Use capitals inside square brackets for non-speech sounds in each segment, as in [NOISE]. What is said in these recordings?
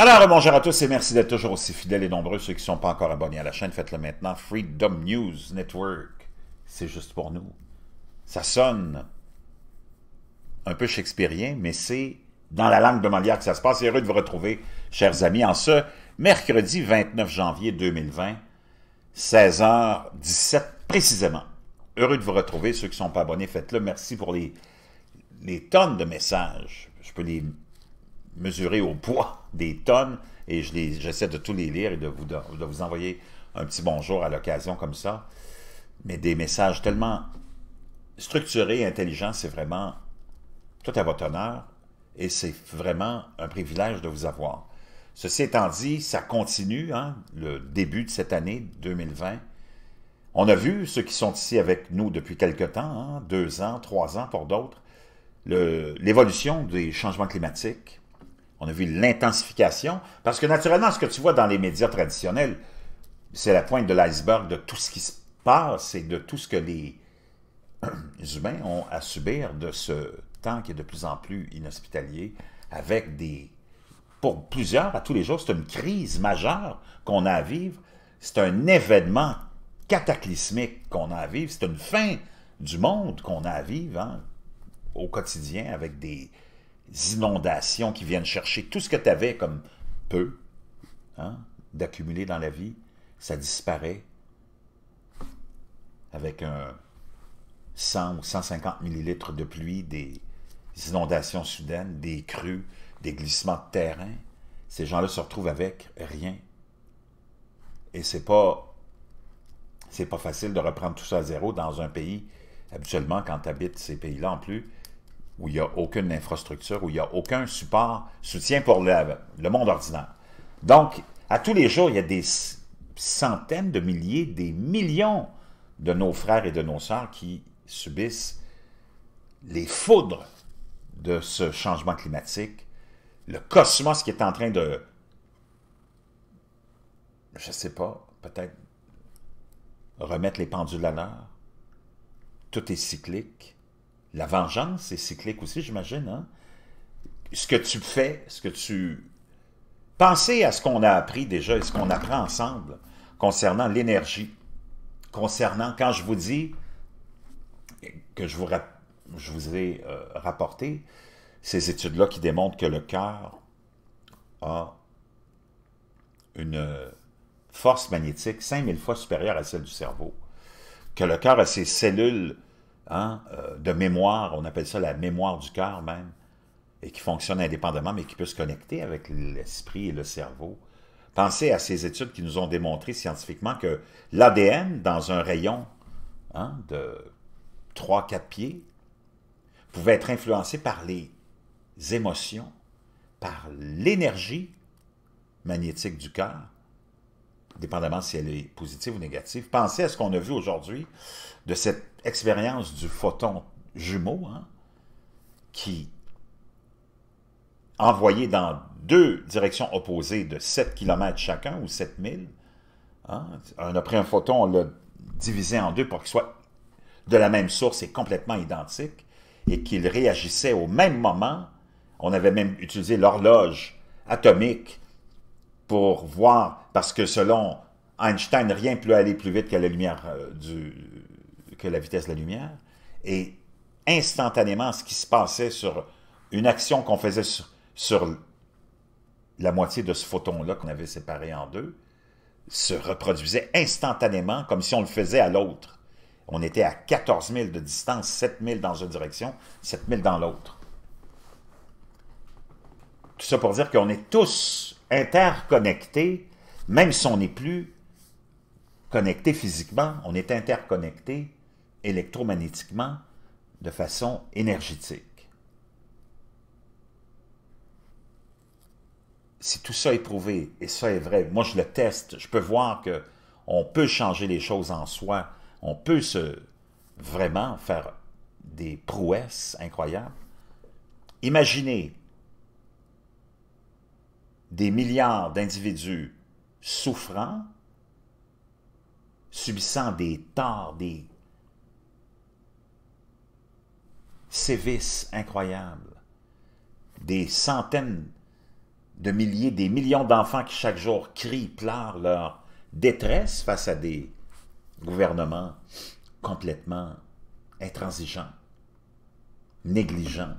Alors, bonjour euh, à tous et merci d'être toujours aussi fidèles et nombreux. Ceux qui ne sont pas encore abonnés à la chaîne, faites-le maintenant. Freedom News Network, c'est juste pour nous. Ça sonne un peu shakespearien, mais c'est dans la langue de Molière que ça se passe. Heureux de vous retrouver, chers amis, en ce mercredi 29 janvier 2020, 16h17 précisément. Heureux de vous retrouver. Ceux qui ne sont pas abonnés, faites-le. Merci pour les, les tonnes de messages. Je peux les mesurer au poids des tonnes, et j'essaie de tous les lire et de vous, de, vous envoyer un petit bonjour à l'occasion comme ça. Mais des messages tellement structurés et intelligents, c'est vraiment tout à votre honneur, et c'est vraiment un privilège de vous avoir. Ceci étant dit, ça continue, hein, le début de cette année 2020. On a vu ceux qui sont ici avec nous depuis quelque temps, hein, deux ans, trois ans pour d'autres, l'évolution des changements climatiques, on a vu l'intensification. Parce que naturellement, ce que tu vois dans les médias traditionnels, c'est la pointe de l'iceberg de tout ce qui se passe et de tout ce que les [CLEARS THROAT] humains ont à subir de ce temps qui est de plus en plus inhospitalier, avec des... Pour plusieurs, à tous les jours, c'est une crise majeure qu'on a à vivre. C'est un événement cataclysmique qu'on a à vivre. C'est une fin du monde qu'on a à vivre hein, au quotidien avec des, inondations qui viennent chercher tout ce que tu avais comme peu hein, d'accumuler dans la vie, ça disparaît avec un 100 ou 150 millilitres de pluie, des inondations soudaines, des crues, des glissements de terrain. Ces gens-là se retrouvent avec rien. Et c'est pas c'est pas facile de reprendre tout ça à zéro dans un pays. Habituellement, quand tu habites ces pays-là en plus, où il n'y a aucune infrastructure, où il n'y a aucun support, soutien pour le, le, monde ordinaire. Donc, à tous les jours, il y a des centaines de milliers, des millions de nos frères et de nos sœurs qui subissent les foudres de ce changement climatique, le cosmos qui est en train de, je ne sais pas, peut-être remettre les pendules à l'heure. Tout est cyclique la vengeance, c'est cyclique aussi, j'imagine. Hein? Ce que tu fais, ce que tu... Pensez à ce qu'on a appris déjà et ce qu'on apprend ensemble concernant l'énergie, concernant quand je vous dis que je vous, ai euh, rapporté ces études-là qui démontrent que le cœur a une force magnétique 5000 fois supérieure à celle du cerveau, que le cœur a ses cellules Hein, euh, de mémoire, on appelle ça la mémoire du cœur même, et qui fonctionne indépendamment, mais qui peut se connecter avec l'esprit et le cerveau. Pensez à ces études qui nous ont démontré scientifiquement que l'ADN, dans un rayon hein, de 3-4 pieds, pouvait être influencé par les émotions, par l'énergie magnétique du cœur, dépendamment si elle est positive ou négative, pensez à ce qu'on a vu aujourd'hui de cette expérience du photon jumeau hein, qui, envoyé dans deux directions opposées de 7 km chacun ou 7000, hein, on a pris un photon, on l'a divisé en deux pour qu'il soit de la même source et complètement identique, et qu'il réagissait au même moment. On avait même utilisé l'horloge atomique pour voir, parce que selon Einstein, rien ne peut aller plus vite que la lumière euh, du, que la vitesse de la lumière. Et instantanément, ce qui se passait sur une action qu'on faisait sur, sur, la moitié de ce photon-là qu'on avait séparé en deux, se reproduisait instantanément comme si on le faisait à l'autre. On était à 14 000 de distance, 7 000 dans une direction, 7 000 dans l'autre. Tout ça pour dire qu'on est tous interconnecté, même si on n'est plus connecté physiquement, on est interconnecté électromagnétiquement de façon énergétique. Si tout ça est prouvé, et ça est vrai, moi je le teste, je peux voir que on peut changer les choses en soi, on peut se vraiment faire des prouesses incroyables. Imaginez des milliards d'individus souffrant, subissant des torts, des sévices incroyables, des centaines de milliers, des millions d'enfants qui chaque jour crient, pleurent leur détresse face à des gouvernements complètement intransigeants, négligents,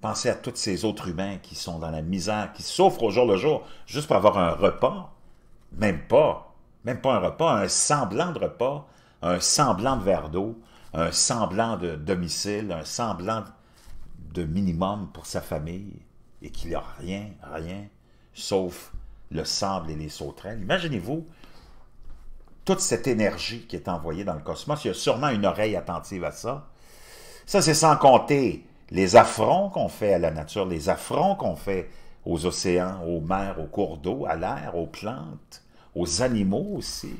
Pensez à tous ces autres humains qui sont dans la misère, qui souffrent au jour le jour, juste pour avoir un repas. Même pas. Même pas un repas, un semblant de repas, un semblant de verre d'eau, un semblant de domicile, un semblant de minimum pour sa famille, et qu'il n'a rien, rien, sauf le sable et les sauterelles. Imaginez-vous toute cette énergie qui est envoyée dans le cosmos. Il y a sûrement une oreille attentive à ça. Ça, c'est sans compter les affronts qu'on fait à la nature, les affronts qu'on fait aux océans, aux mers, aux cours d'eau, à l'air, aux plantes, aux animaux aussi.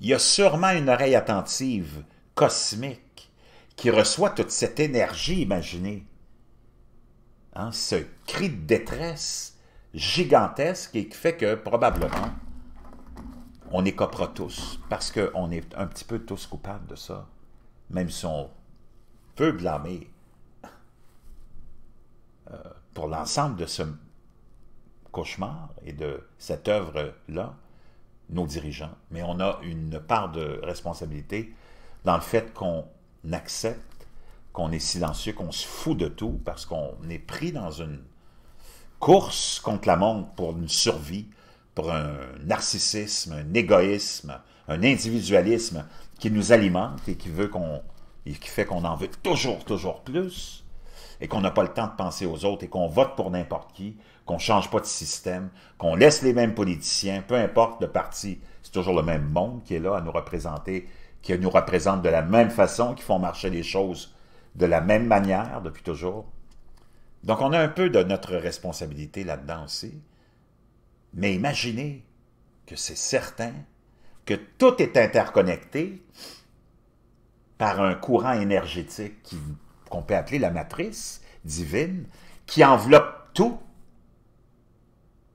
Il y a sûrement une oreille attentive, cosmique, qui reçoit toute cette énergie imaginée. Hein, ce cri de détresse gigantesque et qui fait que probablement on écopera tous, parce qu'on est un petit peu tous coupables de ça, même si on peut blâmer euh, pour l'ensemble de ce cauchemar et de cette œuvre-là nos dirigeants, mais on a une part de responsabilité dans le fait qu'on accepte, qu'on est silencieux, qu'on se fout de tout parce qu'on est pris dans une course contre la montre pour une survie, pour un narcissisme, un égoïsme, un individualisme qui nous alimente et qui veut qu'on et qui fait qu'on en veut toujours, toujours plus, et qu'on n'a pas le temps de penser aux autres, et qu'on vote pour n'importe qui, qu'on ne change pas de système, qu'on laisse les mêmes politiciens, peu importe le parti, c'est toujours le même monde qui est là à nous représenter, qui nous représente de la même façon, qui font marcher les choses de la même manière depuis toujours. Donc on a un peu de notre responsabilité là-dedans aussi. Mais imaginez que c'est certain que tout est interconnecté par un courant énergétique qu'on peut appeler la matrice divine, qui enveloppe tout.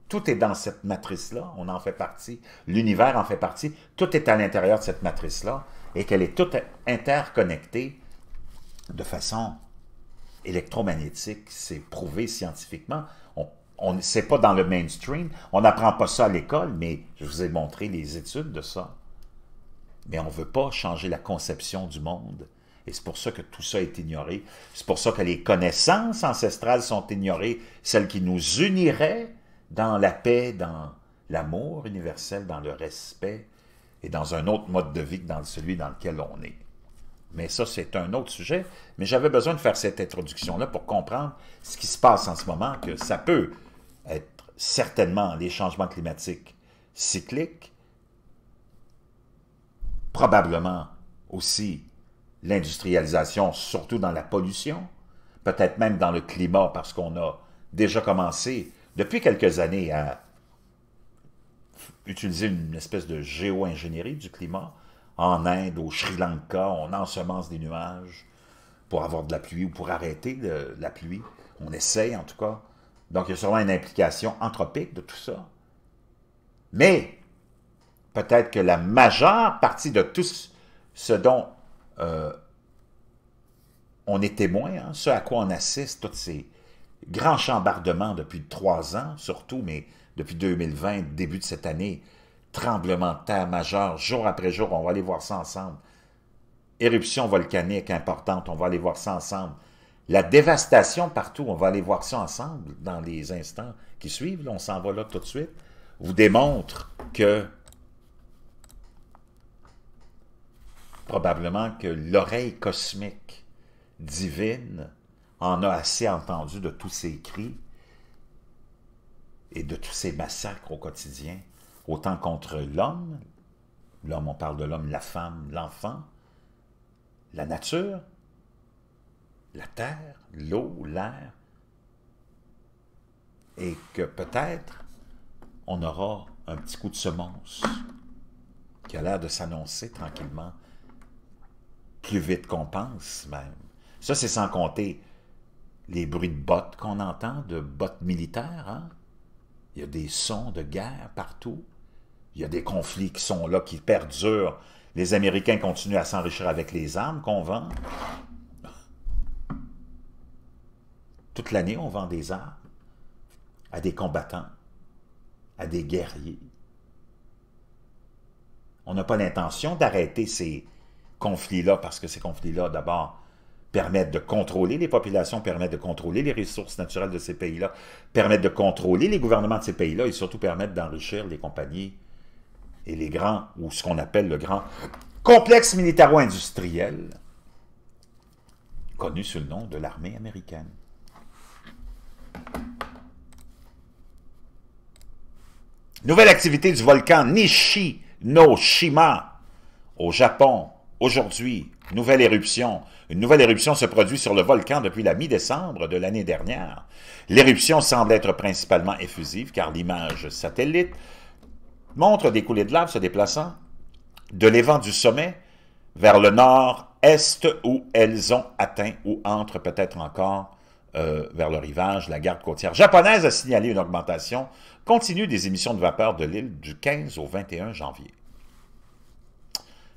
Tout est dans cette matrice-là, on en fait partie, l'univers en fait partie, tout est à l'intérieur de cette matrice-là, et qu'elle est toute interconnectée de façon électromagnétique, c'est prouvé scientifiquement. On ne pas dans le mainstream, on n'apprend pas ça à l'école, mais je vous ai montré les études de ça mais on ne veut pas changer la conception du monde. Et c'est pour ça que tout ça est ignoré. C'est pour ça que les connaissances ancestrales sont ignorées, celles qui nous uniraient dans la paix, dans l'amour universel, dans le respect et dans un autre mode de vie que dans celui dans lequel on est. Mais ça, c'est un autre sujet. Mais j'avais besoin de faire cette introduction-là pour comprendre ce qui se passe en ce moment, que ça peut être certainement les changements climatiques cycliques, probablement aussi l'industrialisation, surtout dans la pollution, peut-être même dans le climat, parce qu'on a déjà commencé depuis quelques années à utiliser une espèce de géo-ingénierie du climat. En Inde, au Sri Lanka, on ensemence des nuages pour avoir de la pluie ou pour arrêter de, la pluie. On essaye en tout cas. Donc il y a sûrement une implication anthropique de tout ça. Mais peut-être que la majeure partie de tout ce dont euh, on est témoin, hein, ce à quoi on assiste, tous ces grands chambardements depuis trois ans, surtout, mais depuis 2020, début de cette année, tremblement de terre majeur, jour après jour, on va aller voir ça ensemble. Éruption volcanique importante, on va aller voir ça ensemble. La dévastation partout, on va aller voir ça ensemble dans les instants qui suivent, on s'en va là tout de suite, vous démontre que probablement que l'oreille cosmique divine en a assez entendu de tous ces cris et de tous ces massacres au quotidien, autant contre l'homme, l'homme on parle de l'homme, la femme, l'enfant, la nature, la terre, l'eau, l'air, et que peut-être on aura un petit coup de semence qui a l'air de s'annoncer tranquillement plus vite qu'on pense même. Ça, c'est sans compter les bruits de bottes qu'on entend, de bottes militaires. Hein. Il y a des sons de guerre partout. Il y a des conflits qui sont là, qui perdurent. Les Américains continuent à s'enrichir avec les armes qu'on vend. Toute l'année, on vend des armes à des combattants, à des guerriers. On n'a pas l'intention d'arrêter ces, conflits-là, parce que ces conflits-là, d'abord, permettent de contrôler les populations, permettent de contrôler les ressources naturelles de ces pays-là, permettent de contrôler les gouvernements de ces pays-là et surtout permettent d'enrichir les compagnies et les grands, ou ce qu'on appelle le grand complexe militaro-industriel, connu sous le nom de l'armée américaine. Nouvelle activité du volcan nishi au Japon. Aujourd'hui, nouvelle éruption. Une nouvelle éruption se produit sur le volcan depuis la mi-décembre de l'année dernière. L'éruption semble être principalement effusive car l'image satellite montre des coulées de lave se déplaçant de l'évent du sommet vers le nord-est où elles ont atteint ou entrent peut-être encore euh, vers le rivage. La garde côtière japonaise a signalé une augmentation continue des émissions de vapeur de l'île du 15 au 21 janvier.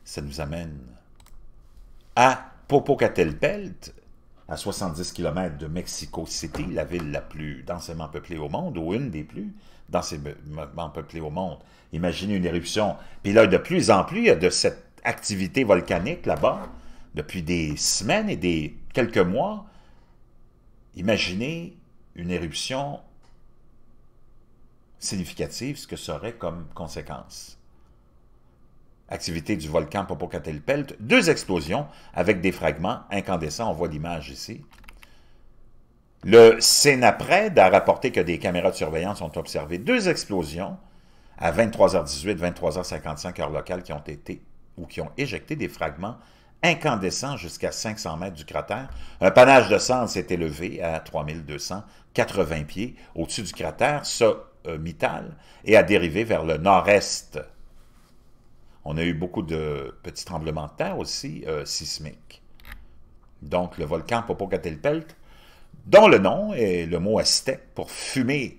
Ça nous amène à Popocatelpelt, à 70 km de Mexico City, la ville la plus densément peuplée au monde, ou une des plus densément peuplées au monde. Imaginez une éruption. Puis là, de plus en plus, il y a de cette activité volcanique là-bas, depuis des semaines et des quelques mois. Imaginez une éruption significative, ce que serait comme conséquence activité du volcan Popocatépetl, deux explosions avec des fragments incandescents, on voit l'image ici. Le Sénapred a rapporté que des caméras de surveillance ont observé deux explosions à 23h18, 23h55 heure locale qui ont été ou qui ont éjecté des fragments incandescents jusqu'à 500 mètres du cratère. Un panache de cendres s'est élevé à 3280 pieds au-dessus du cratère, ce euh, mital, et a dérivé vers le nord-est on a eu beaucoup de petits tremblements de terre aussi euh, sismiques. Donc, le volcan Popocatépetl, dont le nom est le mot aztèque pour fumer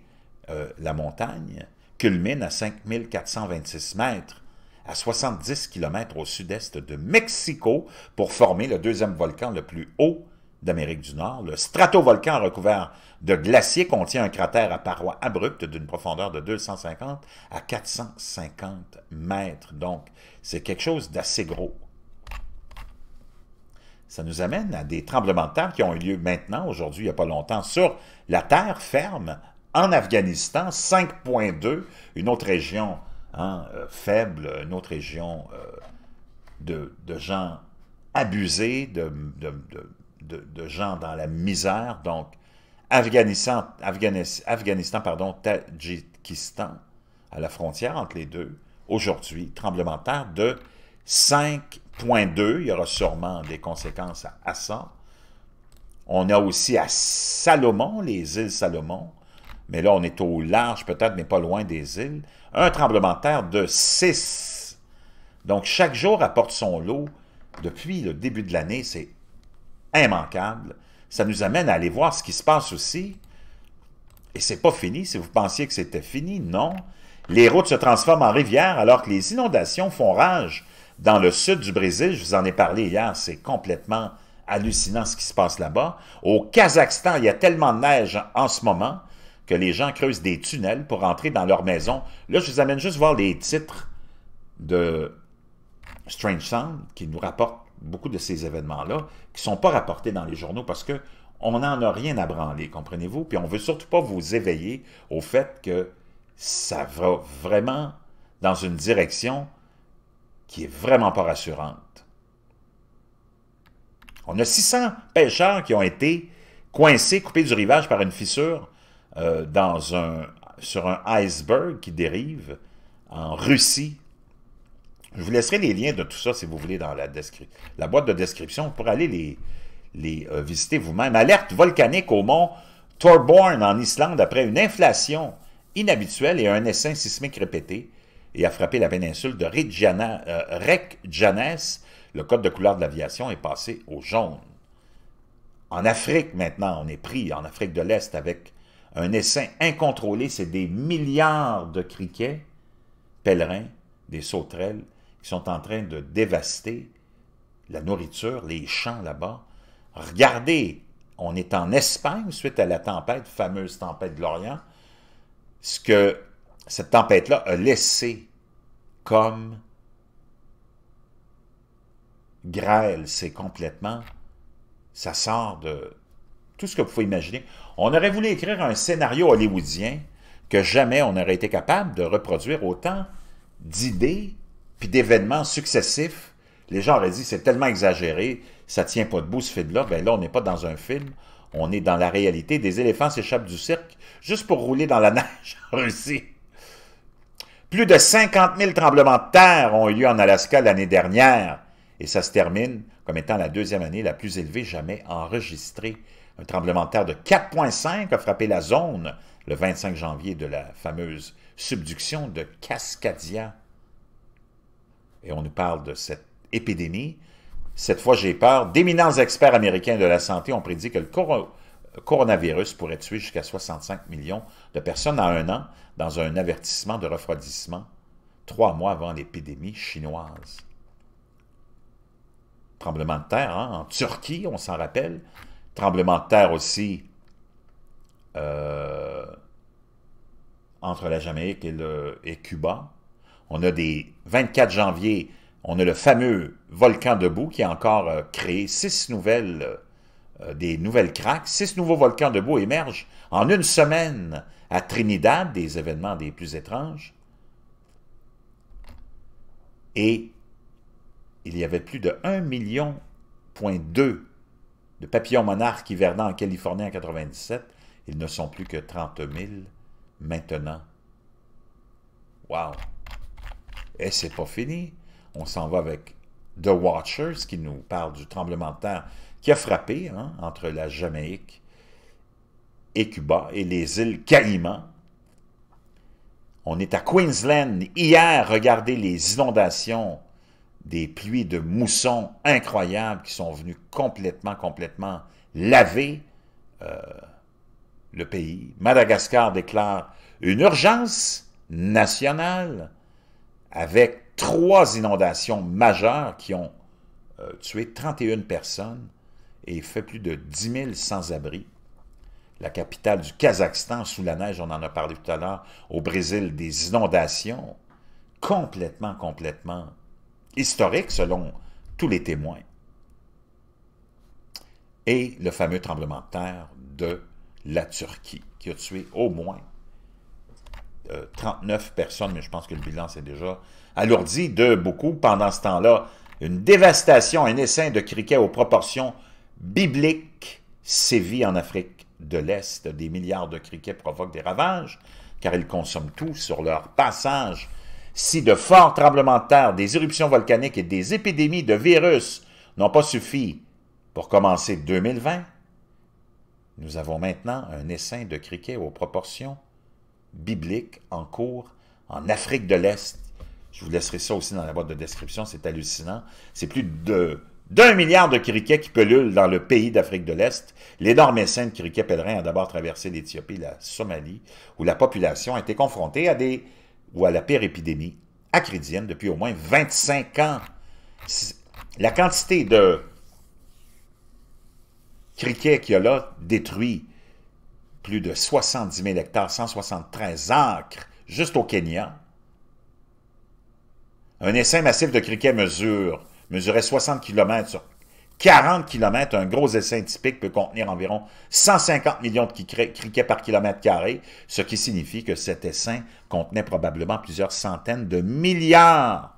euh, la montagne, culmine à 5426 mètres, à 70 km au sud-est de Mexico, pour former le deuxième volcan le plus haut d'Amérique du Nord. Le stratovolcan recouvert de glaciers contient un cratère à parois abruptes d'une profondeur de 250 à 450 mètres. Donc, c'est quelque chose d'assez gros. Ça nous amène à des tremblements de terre qui ont eu lieu maintenant, aujourd'hui, il n'y a pas longtemps, sur la terre ferme en Afghanistan, 5.2, une autre région hein, euh, faible, une autre région euh, de, gens abusés, de de, gens dans la misère. Donc, Afghanistan, Afghanistan, pardon, Tadjikistan, à la frontière entre les deux, aujourd'hui, tremblement de terre de 5.2. Il y aura sûrement des conséquences à ça. On a aussi à Salomon, les îles Salomon, mais là, on est au large peut-être, mais pas loin des îles, un tremblement de terre de 6. Donc, chaque jour apporte son lot. Depuis le début de l'année, c'est immanquable. Ça nous amène à aller voir ce qui se passe aussi. Et c'est pas fini, si vous pensiez que c'était fini, non. Les routes se transforment en rivières alors que les inondations font rage dans le sud du Brésil. Je vous en ai parlé hier, c'est complètement hallucinant ce qui se passe là-bas. Au Kazakhstan, il y a tellement de neige en ce moment que les gens creusent des tunnels pour entrer dans leur maison. Là, je vous amène juste voir les titres de Strange Sound qui nous rapportent beaucoup de ces événements-là qui ne sont pas rapportés dans les journaux parce que on n'en a rien à branler, comprenez-vous? Puis on veut surtout pas vous éveiller au fait que ça va vraiment dans une direction qui est vraiment pas rassurante. On a 600 pêcheurs qui ont été coincés, coupés du rivage par une fissure euh, dans un, sur un iceberg qui dérive en Russie je vous laisserai les liens de tout ça, si vous voulez, dans la, boîte de description pour aller les, euh, visiter vous-même. Alerte volcanique au mont Torborn en Islande après une inflation inhabituelle et un essaim sismique répété et a frappé la péninsule de euh, Reykjanes. le code de couleur de l'aviation est passé au jaune. En Afrique maintenant, on est pris, en Afrique de l'Est, avec un essaim incontrôlé. C'est des milliards de criquets, pèlerins, des sauterelles sont en train de dévaster la nourriture, les champs là-bas. Regardez, on est en Espagne suite à la tempête, fameuse tempête de l'Orient, ce que cette tempête-là a laissé comme grêle, c'est complètement, ça sort de tout ce que vous pouvez imaginer. On aurait voulu écrire un scénario hollywoodien que jamais on n'aurait été capable de reproduire autant d'idées puis d'événements successifs, les gens auraient dit c'est tellement exagéré, ça tient pas debout ce film-là. Ben là, on n'est pas dans un film, on est dans la réalité. Des éléphants s'échappent du cirque juste pour rouler dans la [LAUGHS] neige en Russie. Plus de 50 000 tremblements de terre ont eu lieu en Alaska l'année dernière. Et ça se termine comme étant la deuxième année la plus élevée jamais enregistrée. Un tremblement de terre de 4,5 a frappé la zone le 25 janvier de la fameuse subduction de Cascadia et on nous parle de cette épidémie, cette fois j'ai peur, d'éminents experts américains de la santé ont prédit que le coronavirus pourrait tuer jusqu'à 65 millions de personnes en un an dans un avertissement de refroidissement trois mois avant l'épidémie chinoise. Tremblement de terre hein? en Turquie, on s'en rappelle. Tremblement de terre aussi euh, entre la Jamaïque et Cuba. On a des 24 janvier, on a le fameux volcan debout qui a encore euh, créé six nouvelles, euh, euh, des nouvelles craques. Six nouveaux volcans debout émergent en une semaine à Trinidad, des événements des plus étranges. Et il y avait plus de 1 million de papillons monarques hivernant en Californie en 1997. Ils ne sont plus que 30 000 maintenant. Wow! Et c'est pas fini. On s'en va avec The Watchers qui nous parle du tremblement de terre qui a frappé hein, entre la Jamaïque et Cuba et les îles Caïmans. On est à Queensland hier, regardez les inondations, des pluies de mousson incroyables qui sont venues complètement, complètement laver euh, le pays. Madagascar déclare une urgence nationale avec trois inondations majeures qui ont euh, tué 31 personnes et fait plus de 10 000 sans-abri. La capitale du Kazakhstan, sous la neige, on en a parlé tout à l'heure, au Brésil, des inondations complètement, complètement historiques selon tous les témoins. Et le fameux tremblement de terre de la Turquie, qui a tué au moins 39 euh, personnes, mais je pense que le bilan s'est déjà alourdi de beaucoup pendant ce temps-là. Une dévastation, un essaim de criquets aux proportions bibliques sévit en Afrique de l'Est. Des milliards de criquets provoquent des ravages, car ils consomment tout sur leur passage. Si de forts tremblements de terre, des éruptions volcaniques et des épidémies de virus n'ont pas suffi pour commencer 2020, nous avons maintenant un essaim de criquets aux proportions biblique en cours en Afrique de l'Est. Je vous laisserai ça aussi dans la boîte de description, c'est hallucinant. C'est plus de d'un milliard de criquets qui pelulent dans le pays d'Afrique de l'Est, l'énorme essaim de criquets pèlerins a d'abord traversé l'Éthiopie la Somalie, où la population a été confrontée à des ou à la pire épidémie acridienne depuis au moins 25 ans. La quantité de criquets qu'il y a là détruit plus de 70 000 hectares, 173 acres, juste au Kenya. Un essaim massif de criquets mesure, mesurait 60 km sur 40 km. Un gros essaim typique peut contenir environ 150 millions de criquets par kilomètre carré, ce qui signifie que cet essaim contenait probablement plusieurs centaines de milliards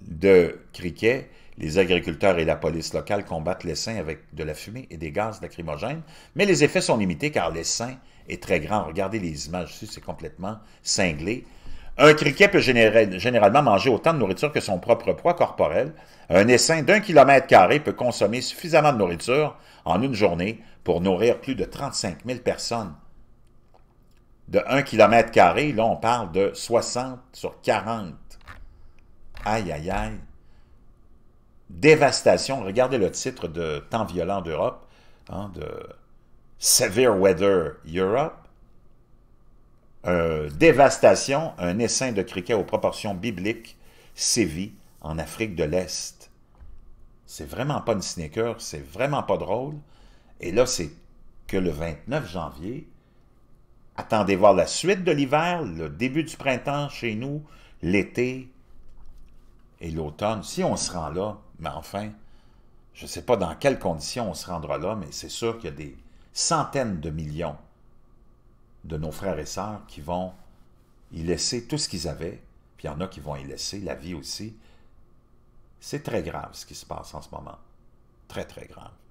de criquets les agriculteurs et la police locale combattent l'essaim avec de la fumée et des gaz lacrymogènes, mais les effets sont limités car l'essaim est très grand. Regardez les images ici, c'est complètement cinglé. Un criquet peut généralement manger autant de nourriture que son propre poids corporel. Un essaim d'un kilomètre carré peut consommer suffisamment de nourriture en une journée pour nourrir plus de 35 000 personnes. De un km carré, là, on parle de 60 sur 40. Aïe, aïe, aïe dévastation. Regardez le titre de Temps violent d'Europe, hein, de Severe Weather Europe. Euh, dévastation, un essaim de cricket aux proportions bibliques sévit en Afrique de l'Est. C'est vraiment pas une sneaker, c'est vraiment pas drôle. Et là, c'est que le 29 janvier, attendez voir la suite de l'hiver, le début du printemps chez nous, l'été, et l'automne, si on se rend là, mais enfin, je ne sais pas dans quelles conditions on se rendra là, mais c'est sûr qu'il y a des centaines de millions de nos frères et sœurs qui vont y laisser tout ce qu'ils avaient, puis il y en a qui vont y laisser la vie aussi. C'est très grave ce qui se passe en ce moment. Très, très grave.